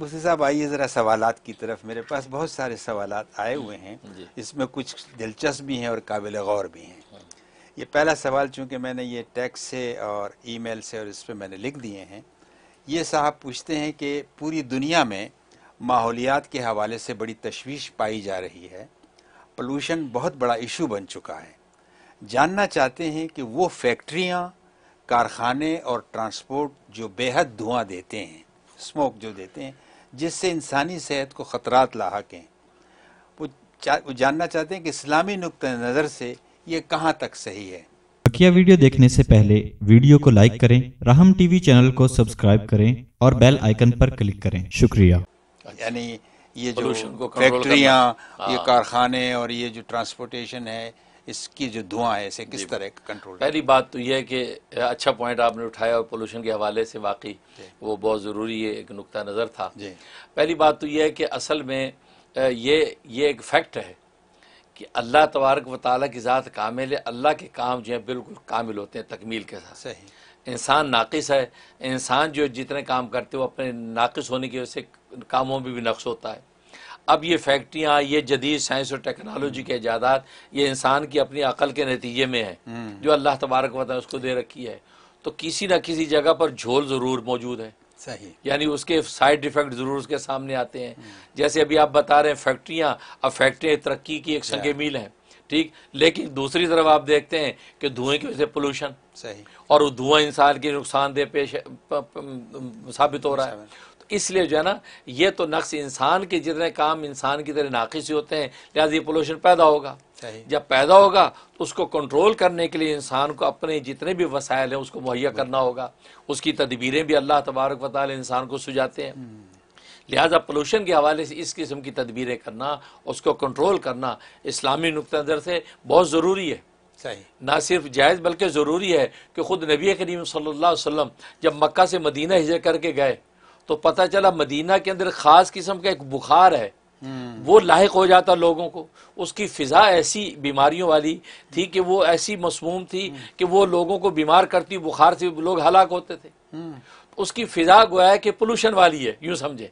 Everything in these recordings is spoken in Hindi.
मुफ्ती साहब आइए ज़रा सवालात की तरफ मेरे पास बहुत सारे सवालात आए हुए हैं इसमें कुछ दिलचस्प भी हैं और काबिल गौर भी हैं ये पहला सवाल चूँकि मैंने ये टैक्स से और ईमेल से और इस पर मैंने लिख दिए हैं ये साहब पूछते हैं कि पूरी दुनिया में माहौलियात के हवाले से बड़ी तशवीश पाई जा रही है पोलूशन बहुत बड़ा इशू बन चुका है जानना चाहते हैं कि वो फैक्ट्रियाँ कारखाने और ट्रांसपोर्ट जो बेहद धुआं देते हैं स्मोक जो देते हैं जिससे इंसानी सेहत को ख़तरात लाक हैं वो, चा, वो जानना चाहते हैं कि इस्लामी नुक़ नज़र से ये कहाँ तक सही है बकिया वीडियो देखने से पहले वीडियो को लाइक करें रहम टीवी चैनल को सब्सक्राइब करें और बेल आइकन पर क्लिक करें शुक्रिया यानी ये जो फैक्ट्रियाँ ये हाँ। कारखाने और ये जो ट्रांसपोर्टेशन है इसकी जो धुआं है इसे किस तरह का कंट्रोल पहली बात तो यह है कि अच्छा पॉइंट आपने उठाया और पोल्यूशन के हवाले से वाकई वो बहुत ज़रूरी है एक नुकता नज़र था पहली बात तो यह है कि असल में ये ये एक फैक्ट है कि अल्लाह तबारक व ताली की ज़ात कामिल है अल्लाह के काम जो है बिल्कुल कामिल होते हैं तकमील के साथ सही इंसान नाक़िस है इंसान जो जितने काम करते हो अपने नाक़िस होने की वजह से कामों में भी नक्श होता है अब ये फैक्ट्रियाँ ये जदीद साइंस और टेक्नोलॉजी के ईजादात ये इंसान की अपनी अकल के नतीजे में है हम्म। जो अल्लाह तबारक वाली उसको दे रखी है तो किसी न किसी जगह पर झोल ज़रूर मौजूद है सही यानी उसके साइड इफेक्ट ज़रूर उसके सामने आते हैं हम्म। जैसे अभी आप बता रहे हैं फैक्ट्रियाँ अब फैक्ट्रियाँ तरक्की की एक संग मील है ठीक लेकिन दूसरी तरफ आप देखते हैं कि धुएं की वजह से पोल्यूशन सही और धुआं इंसान के नुकसानदेह पेश साबित हो रहा है इसलिए जो है ना ये तो नक्स इंसान के जितने काम इंसान की तरह नाकस ही होते हैं लिहाजा ये पोल्यूशन पैदा होगा जब पैदा होगा तो उसको कंट्रोल करने के लिए इंसान को अपने जितने भी वसायल हैं उसको मुहैया करना होगा उसकी तदबीरें भी अल्लाह तबारक वाले इंसान को सुझाते हैं हम्म। लिहाजा पोलूशन के हवाले से इस किस्म की तदबीरें करना उसको कंट्रोल करना इस्लामी नुक़ नज़र से बहुत ज़रूरी है ना सिर्फ जायज़ बल्कि ज़रूरी है कि ख़ुद नबी करीम अलैहि वसल्लम जब मक्का से मदीना हिजर करके गए तो पता चला मदीना के अंदर ख़ास किस्म का एक बुखार है वो लाक हो जाता लोगों को उसकी फ़िज़ा ऐसी बीमारियों वाली थी कि वो ऐसी मसमूम थी कि वो लोगों को बीमार करती बुखार से लोग हलाक होते थे उसकी फ़िज़ा गोया है कि पोलूशन वाली है यूं समझे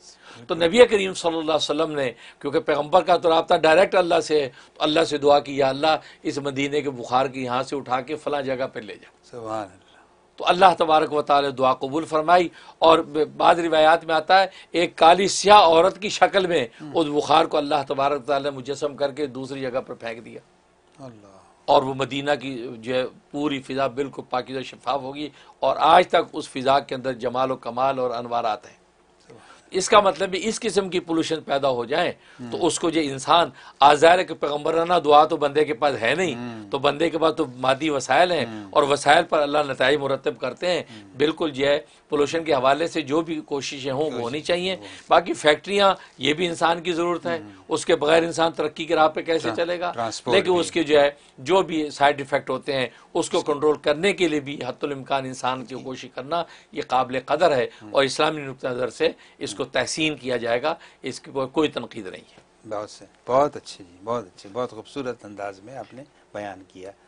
तो नबी करीम सल्लल्लाहु अलैहि वसल्लम ने क्योंकि पैगंबर का तो रबता डायरेक्ट अल्लाह से है तो अल्लाह से दुआ की या अल्लाह इस मदीने के बुखार की यहाँ से उठा के फला जगह पर ले जाए तो अल्लाह तबारक व ताल दुआ कबूल फरमाई और बाद रिवायात में आता है एक काली स्याह औरत की शक्ल में हम्म। उस बुखार को अल्लाह तबारक ताल ने मुजस्म करके दूसरी जगह पर फेंक दिया और वो मदीना की जो है पूरी फ़िज़ा बिल्कुल पाकिजा शफाफ होगी और आज तक उस फ़िज़ा के अंदर जमाल व कमाल और आते हैं इसका मतलब इस किस्म की पोल्यूशन पैदा हो जाए तो उसको जो इंसान आज़ार के पैगम्बराना दुआ तो बंदे के पास है नहीं हम्म। तो बंदे के पास तो मादी वसायल हैं हम्म। और वसायल पर अल्लाह नतज मुरतब करते हैं हम्म। बिल्कुल जो है पोल्यूशन के हवाले से जो भी कोशिशें हों वो होनी चाहिए बाकी फैक्ट्रियाँ ये भी इंसान की ज़रूरत है उसके बगैर इंसान तरक्की के राह पे कैसे चलेगा लेकिन उसके जो है जो भी साइड इफ़ेक्ट होते हैं उसको कंट्रोल करने के लिए भी हतुलमकान इंसान की कोशिश करना ये काबिल कदर है hmm. और इस्लामी नुक़ नज़र से इसको hmm. तहसीन किया जाएगा इसकी कोई तनकीद नहीं है बहुत से बहुत अच्छे जी बहुत अच्छे बहुत खूबसूरत अंदाज में आपने बयान किया